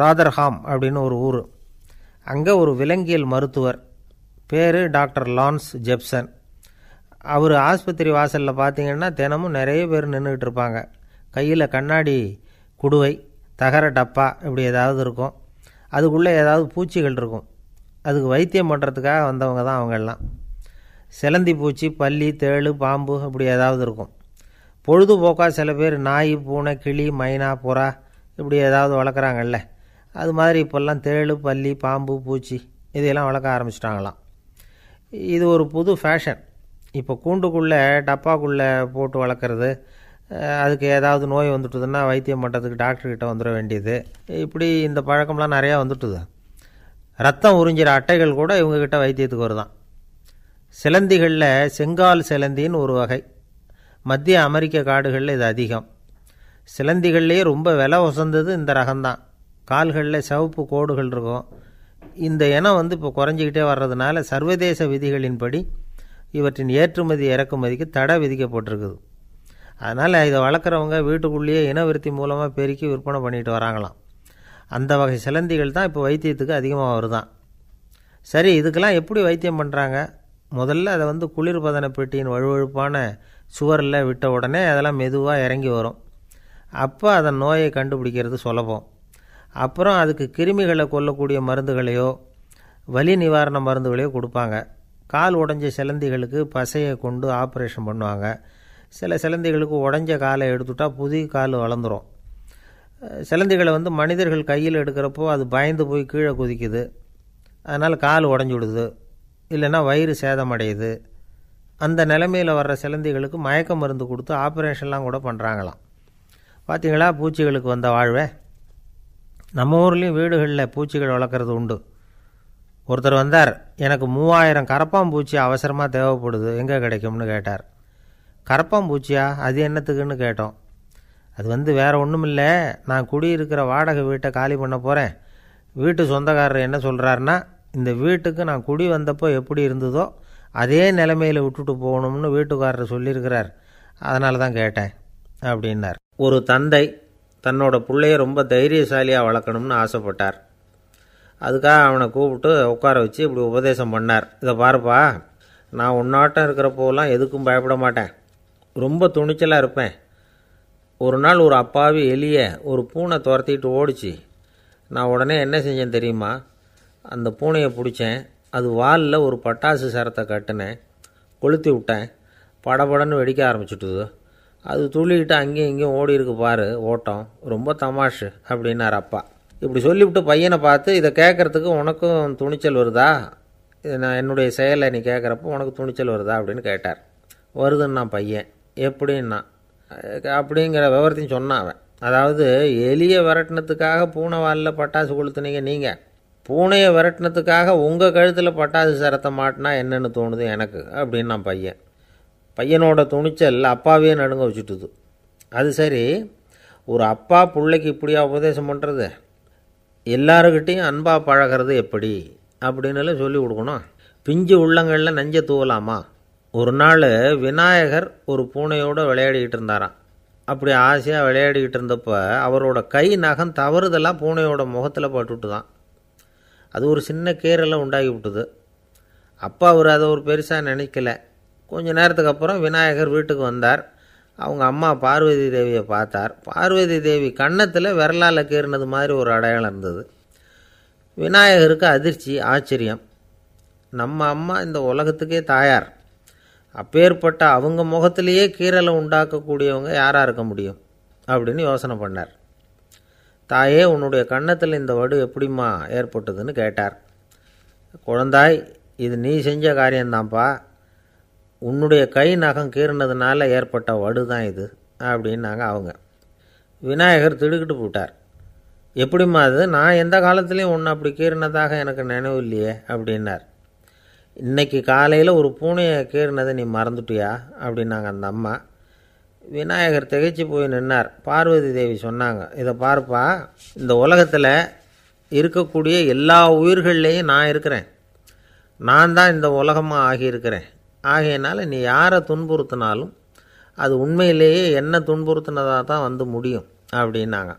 ராதர்ஹாம் அப்படின்னு ஒரு ஊர் அங்கே ஒரு விலங்கியல் மருத்துவர் பேர் டாக்டர் லான்ஸ் ஜெப்சன் அவர் ஆஸ்பத்திரி வாசலில் பார்த்தீங்கன்னா தினமும் நிறைய பேர் நின்றுக்கிட்டு இருப்பாங்க கையில் கண்ணாடி குடுவை தகர டப்பா இப்படி ஏதாவது இருக்கும் அதுக்குள்ளே ஏதாவது பூச்சிகள் இருக்கும் அதுக்கு வைத்தியம் பண்ணுறதுக்காக வந்தவங்க தான் அவங்கெல்லாம் சிலந்தி பூச்சி பல்லி தேழு பாம்பு அப்படி ஏதாவது இருக்கும் பொழுதுபோக்காக சில பேர் நாய் பூனை கிளி மைனா புறா இப்படி ஏதாவது வளர்க்குறாங்கல்ல அது மாதிரி இப்போல்லாம் தேழு பல்லி பாம்பு பூச்சி இதையெல்லாம் வளர்க்க ஆரம்பிச்சிட்டாங்களாம் இது ஒரு புது ஃபேஷன் இப்போ கூண்டுக்குள்ளே டப்பாக்குள்ளே போட்டு வளர்க்குறது அதுக்கு ஏதாவது நோய் வந்துட்டுதுன்னா வைத்தியம் பண்ணுறதுக்கு டாக்டர்கிட்ட வந்துட வேண்டியது இப்படி இந்த பழக்கம்லாம் நிறையா வந்துட்டுது ரத்தம் உறிஞ்சிற அட்டைகள் கூட இவங்கக்கிட்ட வைத்தியத்துக்கு வருதான் சிலந்திகளில் செங்கால் சிலந்தின்னு ஒரு வகை மத்திய அமெரிக்க காடுகளில் இது அதிகம் சிலந்திகள்லேயே ரொம்ப விலை உசந்தது இந்த ரகம்தான் கால்களில் சிவப்பு கோடுகள் இருக்கும் இந்த இனம் வந்து இப்போ குறைஞ்சிக்கிட்டே வர்றதுனால சர்வதேச விதிகளின்படி இவற்றின் ஏற்றுமதி இறக்குமதிக்கு தடை விதிக்கப்பட்டிருக்குது அதனால் இதை வளர்க்குறவங்க வீட்டுக்குள்ளேயே இனவிருத்தி மூலமாக பெருக்கி விற்பனை பண்ணிட்டு வராங்களாம் அந்த வகை சிலந்திகள் தான் இப்போ வைத்தியத்துக்கு அதிகமாக வருதான் சரி இதுக்கெல்லாம் எப்படி வைத்தியம் பண்ணுறாங்க முதல்ல அதை வந்து குளிர்பதன பெட்டியின் வழுவழுப்பான சுவரில் விட்ட உடனே அதெல்லாம் மெதுவாக இறங்கி வரும் அப்போ அதன் நோயை கண்டுபிடிக்கிறது சுலபம் அப்புறம் அதுக்கு கிருமிகளை கொல்லக்கூடிய மருந்துகளையோ வலி நிவாரண மருந்துகளையோ கொடுப்பாங்க கால் உடஞ்ச சிலந்திகளுக்கு பசையை கொண்டு ஆப்ரேஷன் பண்ணுவாங்க சில சிலந்திகளுக்கு உடஞ்ச காலை எடுத்துட்டால் புதிய கால் வளர்ந்துடும் சிலந்திகளை வந்து மனிதர்கள் கையில் எடுக்கிறப்போ அது பயந்து போய் கீழே குதிக்குது அதனால் கால் உடஞ்சி விடுது இல்லைன்னா வயிறு சேதமடையுது அந்த நிலமையில் வர்ற சிலந்திகளுக்கு மயக்க மருந்து கொடுத்து ஆப்ரேஷன்லாம் கூட பண்ணுறாங்களாம் பார்த்திங்களா பூச்சிகளுக்கு வந்த வாழ்வே நம்ம ஊர்லேயும் வீடுகளில் பூச்சிகள் வளர்க்குறது உண்டு ஒருத்தர் வந்தார் எனக்கு மூவாயிரம் கரப்பாம்பூச்சி அவசரமாக தேவைப்படுது எங்கே கிடைக்கும்னு கேட்டார் கரப்பாம்பூச்சியா அது என்னத்துக்குன்னு கேட்டோம் அது வந்து வேறு ஒன்றும் இல்லை நான் குடியிருக்கிற வாடகை வீட்டை காலி பண்ண போகிறேன் வீட்டு சொந்தக்காரர் என்ன சொல்கிறாருன்னா இந்த வீட்டுக்கு நான் குடி வந்தப்போ எப்படி இருந்ததோ அதே நிலைமையில் விட்டுட்டு போகணும்னு வீட்டுக்காரர் சொல்லியிருக்கிறார் அதனால தான் கேட்டேன் அப்படின்னார் ஒரு தந்தை தன்னோட பிள்ளைய ரொம்ப தைரியசாலியாக வளர்க்கணும்னு ஆசைப்பட்டார் அதுக்காக அவனை கூப்பிட்டு உட்கார வச்சு இப்படி உபதேசம் பண்ணார் இதை பாருப்பா நான் உன்னாட்டம் இருக்கிறப்போலாம் எதுக்கும் பயப்பட மாட்டேன் ரொம்ப துணிச்சலாக இருப்பேன் ஒரு நாள் ஒரு அப்பாவி எலிய ஒரு பூனை துரத்திட்டு ஓடிச்சு நான் உடனே என்ன செஞ்சேன் தெரியுமா அந்த பூனையை பிடிச்சேன் அது வாலில் ஒரு பட்டாசு சரத்தை கட்டினேன் கொளுத்தி விட்டேன் படபடன்னு வெடிக்க ஆரம்பிச்சுட்டுது அது துள்ளிக்கிட்டு அங்கேயும் இங்கேயும் ஓடி இருக்கு பாரு ஓட்டம் ரொம்ப தமாஷு அப்படின்னார் அப்பா இப்படி சொல்லிவிட்டு பையனை பார்த்து இதை கேட்குறதுக்கு உனக்கும் துணிச்சல் வருதா நான் என்னுடைய செயலை நீ கேட்குறப்போ உனக்கு துணிச்சல் வருதா அப்படின்னு கேட்டார் வருதுன்னா பையன் எப்படின்னா அப்படிங்கிற விவரத்தையும் சொன்னான் அவன் அதாவது எளிய விரட்டினத்துக்காக பூனை வாலில் பட்டாசு கொளுத்துனீங்க நீங்கள் பூனையை விரட்டினத்துக்காக உங்கள் கழுத்தில் பட்டாசு சரத்தை மாட்டினா என்னென்னு தோணுது எனக்கு அப்படின்னு நான் பையன் பையனோட துணிச்சல் அப்பாவே நடுங்க வச்சுட்டுது அது சரி ஒரு அப்பா பிள்ளைக்கு இப்படியா உபதேசம் பண்ணுறது எல்லாருக்கிட்டேயும் அன்பாக பழகிறது எப்படி அப்படின்னுலாம் சொல்லி கொடுக்கணும் பிஞ்சு உள்ளங்களில் நஞ்சை தூவலாமா ஒரு நாள் விநாயகர் ஒரு பூனையோடு விளையாடிக்கிட்டு இருந்தாராம் அப்படி ஆசையாக விளையாடிக்கிட்டு இருந்தப்போ அவரோட கை நகம் தவறுதெல்லாம் பூனையோட முகத்தில் பட்டுட்டு தான் அது ஒரு சின்ன கேரெல்லாம் உண்டாகி விட்டுது அப்பா அவர் அதை ஒரு பெருசாக நினைக்கல கொஞ்சம் நேரத்துக்கு அப்புறம் விநாயகர் வீட்டுக்கு வந்தார் அவங்க அம்மா பார்வதி தேவியை பார்த்தார் பார்வதி தேவி கன்னத்தில் விரலால் கீறினது மாதிரி ஒரு அடையாளம் இருந்தது விநாயகருக்கு அதிர்ச்சி ஆச்சரியம் நம்ம அம்மா இந்த உலகத்துக்கே தாயார் அப்பேற்பட்ட அவங்க முகத்திலேயே கீரலை உண்டாக்கக்கூடியவங்க யாராக இருக்க முடியும் அப்படின்னு யோசனை பண்ணார் தாயே உன்னுடைய கன்னத்தில் இந்த வடு எப்படிம்மா ஏற்பட்டதுன்னு கேட்டார் குழந்தாய் இது நீ செஞ்ச காரியந்தான்ப்பா உன்னுடைய கை நகம் கீறினதுனால ஏற்பட்ட வடு தான் இது அப்படின்னாங்க அவங்க விநாயகர் திடுக்கிட்டு போட்டார் எப்படிம்மா அது நான் எந்த காலத்துலேயும் ஒன்று அப்படி கீறினதாக எனக்கு நினைவு இல்லையே அப்படின்னார் இன்றைக்கி காலையில் ஒரு பூனையை கீறினதை நீ மறந்துட்டியா அப்படின்னாங்க அந்த அம்மா விநாயகர் திகைச்சு போய் நின்னார் பார்வதி தேவி சொன்னாங்க இதை பார்ப்பா இந்த உலகத்தில் இருக்கக்கூடிய எல்லா உயிர்கள்லேயும் நான் இருக்கிறேன் நான் தான் இந்த உலகமாக ஆகியிருக்கிறேன் ஆகையினால நீ யாரை துன்புறுத்தினாலும் அது உண்மையிலேயே என்ன துன்புறுத்தினதாக தான் வந்து முடியும் அப்படின்னாங்க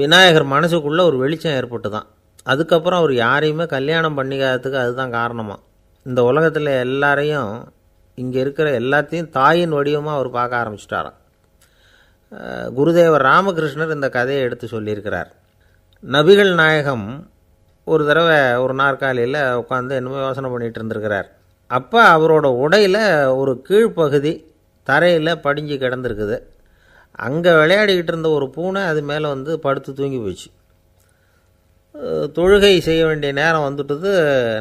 விநாயகர் மனசுக்குள்ளே ஒரு வெளிச்சம் ஏற்பட்டு தான் அதுக்கப்புறம் அவர் யாரையுமே கல்யாணம் பண்ணிக்காததுக்கு அதுதான் காரணமாக இந்த உலகத்தில் எல்லாரையும் இங்கே இருக்கிற எல்லாத்தையும் தாயின் வடிவமாக அவர் பார்க்க ஆரம்பிச்சிட்டாராம் குருதேவர் ராமகிருஷ்ணர் இந்த கதையை எடுத்து சொல்லியிருக்கிறார் நபிகள் நாயகம் ஒரு தடவை ஒரு நாற்காலியில் உட்காந்து என்னமோ யோசனை பண்ணிகிட்டு இருந்திருக்கிறார் அப்போ அவரோட உடையில் ஒரு கீழ்ப்பகுதி தரையில் படிஞ்சு கிடந்திருக்குது அங்கே விளையாடிக்கிட்டு இருந்த ஒரு பூனை அது மேலே வந்து படுத்து தூங்கி போச்சு தொழுகை செய்ய வேண்டிய நேரம் வந்துட்டது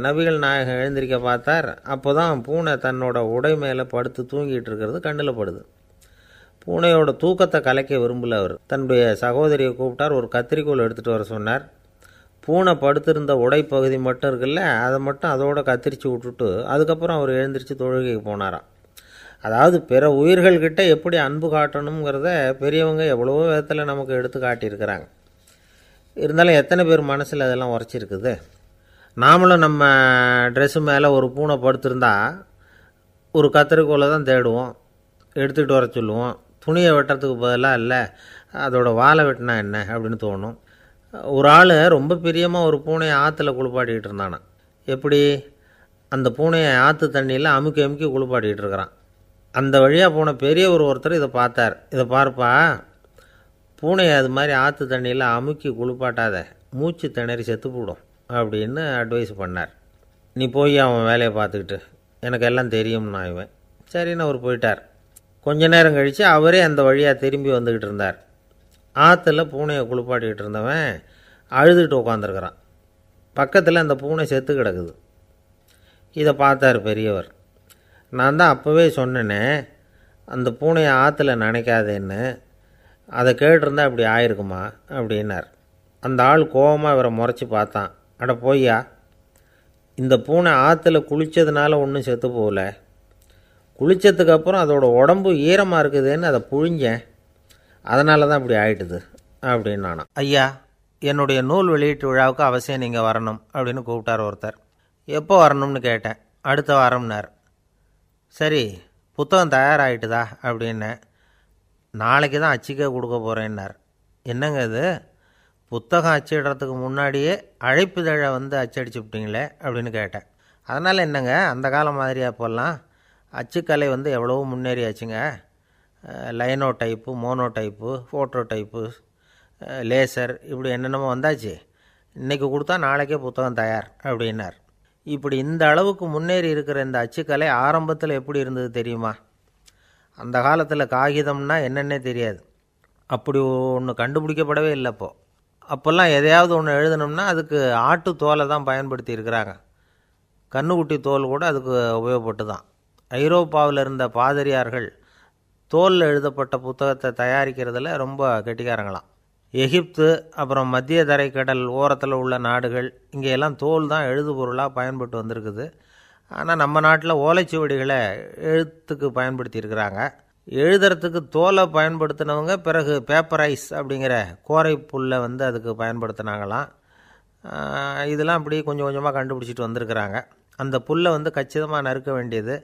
நபிகள் நாயகம் எழுந்திருக்க பார்த்தார் அப்போ தான் பூனை தன்னோட உடை மேலே படுத்து தூங்கிட்டு இருக்கிறது கண்ணில் படுது பூனையோட தூக்கத்தை கலைக்க விரும்பல அவர் தன்னுடைய சகோதரியை கூப்பிட்டார் ஒரு கத்திரிக்கோல் எடுத்துகிட்டு வர சொன்னார் பூனை படுத்திருந்த உடைப்பகுதி மட்டும் இருக்குல்ல அதை மட்டும் அதோட கத்திரிச்சு விட்டுட்டு அதுக்கப்புறம் அவர் எழுந்திரிச்சு தொழுகைக்கு போனாராம் அதாவது பிற உயிர்கள்கிட்ட எப்படி அன்பு காட்டணுங்கிறத பெரியவங்க எவ்வளவோ விதத்தில் நமக்கு எடுத்து காட்டியிருக்கிறாங்க இருந்தாலும் எத்தனை பேர் மனசில் அதெல்லாம் உரைச்சிருக்குது நாமளும் நம்ம ட்ரெஸ்ஸு மேலே ஒரு பூனை படுத்திருந்தா ஒரு கத்திரிக்கோலை தான் தேடுவோம் எடுத்துகிட்டு வர சொல்லுவோம் துணியை வெட்டுறதுக்கு பதிலாக இல்லை அதோடய வாழை வெட்டினா என்ன அப்படின்னு தோணும் ஒரு ஆள் ரொம்ப பிரியமாக ஒரு பூனையை ஆற்றுல குளிப்பாட்டிக்கிட்டு இருந்தானா எப்படி அந்த பூனையை ஆற்று தண்ணியில் அமுக்கி அமுக்கி குளிப்பாட்டிக்கிட்டு இருக்கிறான் அந்த வழியாக போன பெரிய ஒரு ஒருத்தர் இதை பார்த்தார் இதை பார்ப்பா பூனையை அது மாதிரி ஆற்று தண்ணியில் அமுக்கி குளிப்பாட்டாத மூச்சு திணறி செத்து போடும் அப்படின்னு அட்வைஸ் பண்ணார் நீ போய் அவன் வேலையை பார்த்துக்கிட்டு எனக்கு எல்லாம் தெரியும்னா இவன் சரின்னு அவர் போயிட்டார் கொஞ்ச நேரம் கழித்து அவரே அந்த வழியாக திரும்பி வந்துக்கிட்டு இருந்தார் ஆற்றுல பூனையை குளிப்பாட்டிக்கிட்டு இருந்தவன் அழுதுகிட்டு உட்காந்துருக்குறான் பக்கத்தில் அந்த பூனை செத்து கிடக்குது இதை பார்த்தார் பெரியவர் நான் தான் அப்போவே சொன்னேனே அந்த பூனையை ஆற்றுல நினைக்காதேன்னு அதை கேட்டிருந்தா இப்படி ஆயிருக்குமா அப்படின்னார் அந்த ஆள் கோபமாக இவரை முறைச்சி பார்த்தான் அட போய்யா இந்த பூனை ஆற்றுல குளித்ததுனால ஒன்றும் செத்து போகல குளித்ததுக்கப்புறம் அதோடய உடம்பு ஈரமாக இருக்குதுன்னு அதை புழிஞ்சேன் அதனால தான் இப்படி ஆயிட்டுது அப்படின்னு நானும் ஐயா என்னுடைய நூல் வெளியீட்டு விழாவுக்கு அவசியம் நீங்கள் வரணும் அப்படின்னு கூப்பிட்டார் ஒருத்தர் எப்போ வரணும்னு கேட்டேன் அடுத்த வாரம்னார் சரி புத்தகம் தயாராகிட்டுதா அப்படின்னேன் நாளைக்கு தான் அச்சிக்க கொடுக்க போகிறேன்னார் என்னங்க இது புத்தகம் அச்சிடுறதுக்கு முன்னாடியே அழைப்புதழை வந்து அச்சடிச்சு விட்டீங்களே அப்படின்னு கேட்டேன் அதனால் என்னங்க அந்த காலம் மாதிரி அப்போல்லாம் அச்சுக்கலை வந்து எவ்வளவோ முன்னேறியாச்சுங்க linotype monotype phototype laser இப்படி என்னென்னமோ வந்தாச்சு இன்றைக்கி கொடுத்தா நாளைக்கே புத்தகம் தயார் அப்படின்னார் இப்படி இந்த அளவுக்கு முன்னேறி இருக்கிற இந்த அச்சுக்கலை ஆரம்பத்தில் எப்படி இருந்தது தெரியுமா அந்த காலத்தில் காகிதம்னா என்னென்னே தெரியாது அப்படி ஒன்று கண்டுபிடிக்கப்படவே இல்லை இப்போது அப்போல்லாம் எதையாவது ஒன்று எழுதணும்னா அதுக்கு ஆட்டு தோலை தான் பயன்படுத்தி இருக்கிறாங்க கண்ணுக்குட்டி தோல் கூட அதுக்கு உபயோகப்பட்டு தான் ஐரோப்பாவில் இருந்த பாதிரியார்கள் தோலில் எழுதப்பட்ட புத்தகத்தை தயாரிக்கிறதுல ரொம்ப கெட்டிக்காரங்களாம் எகிப்து அப்புறம் மத்திய தரைக்கடல் ஓரத்தில் உள்ள நாடுகள் இங்கேயெல்லாம் தோல் தான் எழுதுபொருளாக பயன்பட்டு வந்திருக்குது ஆனால் நம்ம நாட்டில் ஓலைச்சுவடிகளை எழுத்துக்கு பயன்படுத்தி இருக்கிறாங்க எழுதுறதுக்கு தோலை பயன்படுத்தினவங்க பிறகு பேப்பரைஸ் அப்படிங்கிற கோரை புல்லை வந்து அதுக்கு பயன்படுத்தினாங்களாம் இதெல்லாம் அப்படி கொஞ்சம் கொஞ்சமாக கண்டுபிடிச்சிட்டு வந்திருக்கிறாங்க அந்த புல்லை வந்து கச்சிதமாக நறுக்க வேண்டியது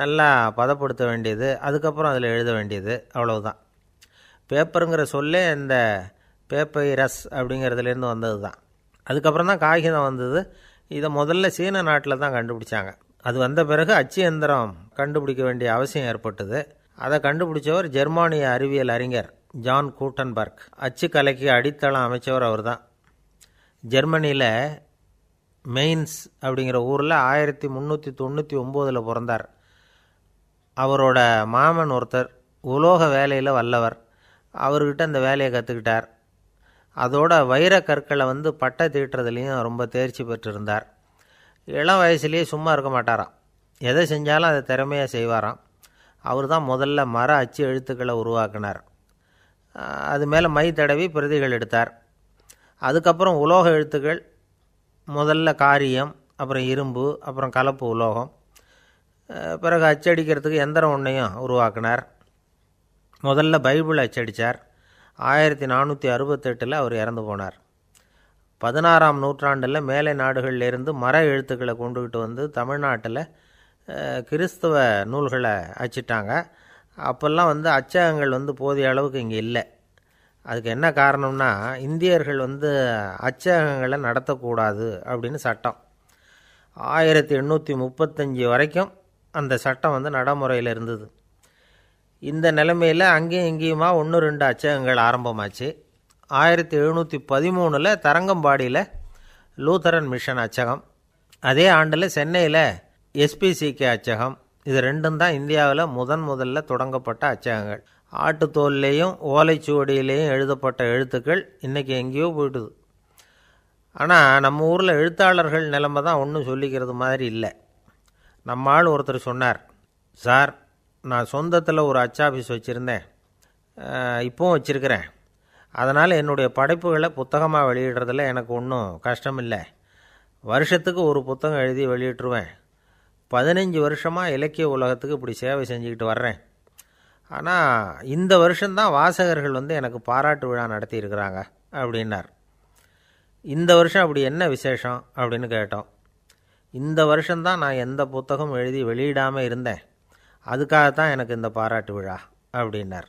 நல்லா பதப்படுத்த வேண்டியது அதுக்கப்புறம் அதில் எழுத வேண்டியது அவ்வளவுதான் பேப்பருங்கிற சொல்லே இந்த பேப்பை ரஸ் அப்படிங்கிறதுலேருந்து வந்தது தான் அதுக்கப்புறம் தான் காகிதம் வந்தது இதை முதல்ல சீன நாட்டில் தான் கண்டுபிடிச்சாங்க அது வந்த பிறகு அச்சு எந்திரம் கண்டுபிடிக்க வேண்டிய அவசியம் ஏற்பட்டது அதை கண்டுபிடிச்சவர் ஜெர்மானிய அறிவியல் அறிஞர் ஜான் கூட்டன்பர்க் அச்சுக்கலைக்கு அடித்தளம் அமைச்சவர் அவர் தான் ஜெர்மனியில் மெயின்ஸ் அப்படிங்கிற ஊரில் ஆயிரத்தி முந்நூற்றி தொண்ணூற்றி ஒம்போதில் பிறந்தார் அவரோட மாமன் ஒருத்தர் உலோக வேலையில் வல்லவர் அவர்கிட்ட அந்த வேலையை கற்றுக்கிட்டார் அதோட வைர கற்களை வந்து பட்டை தீட்டுறதுலேயும் ரொம்ப தேர்ச்சி பெற்றிருந்தார் இளம் வயசுலேயே சும்மா இருக்க மாட்டாராம் எதை செஞ்சாலும் அதை திறமையாக செய்வாராம் அவர் தான் முதல்ல மர அச்சு எழுத்துக்களை உருவாக்கினார் அது மேலே மை தடவி பிரதிகள் எடுத்தார் அதுக்கப்புறம் உலோக எழுத்துக்கள் முதல்ல காரியம் அப்புறம் இரும்பு அப்புறம் கலப்பு உலோகம் பிறகு அச்சடிக்கிறதுக்கு எந்திரம் ஒன்றையும் உருவாக்கினார் முதல்ல பைபிள் அச்சடித்தார் ஆயிரத்தி நானூற்றி அறுபத்தெட்டில் அவர் இறந்து போனார் பதினாறாம் நூற்றாண்டில் மேலை நாடுகளிலிருந்து மர எழுத்துக்களை கொண்டுக்கிட்டு வந்து தமிழ்நாட்டில் கிறிஸ்தவ நூல்களை அச்சிட்டாங்க அப்போல்லாம் வந்து அச்சகங்கள் வந்து போதிய அளவுக்கு இங்கே இல்லை அதுக்கு என்ன காரணம்னா இந்தியர்கள் வந்து அச்சகங்களை நடத்தக்கூடாது அப்படின்னு சட்டம் ஆயிரத்தி எண்ணூற்றி முப்பத்தஞ்சு வரைக்கும் அந்த சட்டம் வந்து நடைமுறையில் இருந்தது இந்த நிலைமையில் அங்கேயும் இங்கேயுமா ஒன்று ரெண்டு அச்சகங்கள் ஆரம்பமாச்சு ஆயிரத்தி எழுநூற்றி பதிமூணில் தரங்கம்பாடியில் லூத்தரன் மிஷன் அச்சகம் அதே ஆண்டில் சென்னையில் எஸ்பிசிகே அச்சகம் இது ரெண்டும் தான் இந்தியாவில் முதன் முதல்ல தொடங்கப்பட்ட அச்சகங்கள் ஆட்டுத்தோல்லையும் ஓலைச்சுவடியிலையும் எழுதப்பட்ட எழுத்துக்கள் இன்றைக்கி எங்கேயோ போயிட்டுது ஆனால் நம்ம ஊரில் எழுத்தாளர்கள் நிலைமை தான் ஒன்றும் சொல்லிக்கிறது மாதிரி இல்லை நம்மால் ஒருத்தர் சொன்னார் சார் நான் சொந்தத்தில் ஒரு அச்சாபீஸ் வச்சுருந்தேன் இப்போவும் வச்சுருக்கிறேன் அதனால் என்னுடைய படைப்புகளை புத்தகமாக வெளியிடுறதில் எனக்கு ஒன்றும் கஷ்டம் இல்லை வருஷத்துக்கு ஒரு புத்தகம் எழுதி வெளியிட்டுருவேன் பதினஞ்சு வருஷமாக இலக்கிய உலகத்துக்கு இப்படி சேவை செஞ்சுக்கிட்டு வர்றேன் ஆனால் இந்த வருஷம்தான் வாசகர்கள் வந்து எனக்கு பாராட்டு விழா நடத்தியிருக்கிறாங்க அப்படின்னார் இந்த வருஷம் அப்படி என்ன விசேஷம் அப்படின்னு கேட்டோம் இந்த வருஷம்தான் நான் எந்த புத்தகம் எழுதி வெளியிடாமல் இருந்தேன் அதுக்காக தான் எனக்கு இந்த பாராட்டு விழா அப்படின்னார்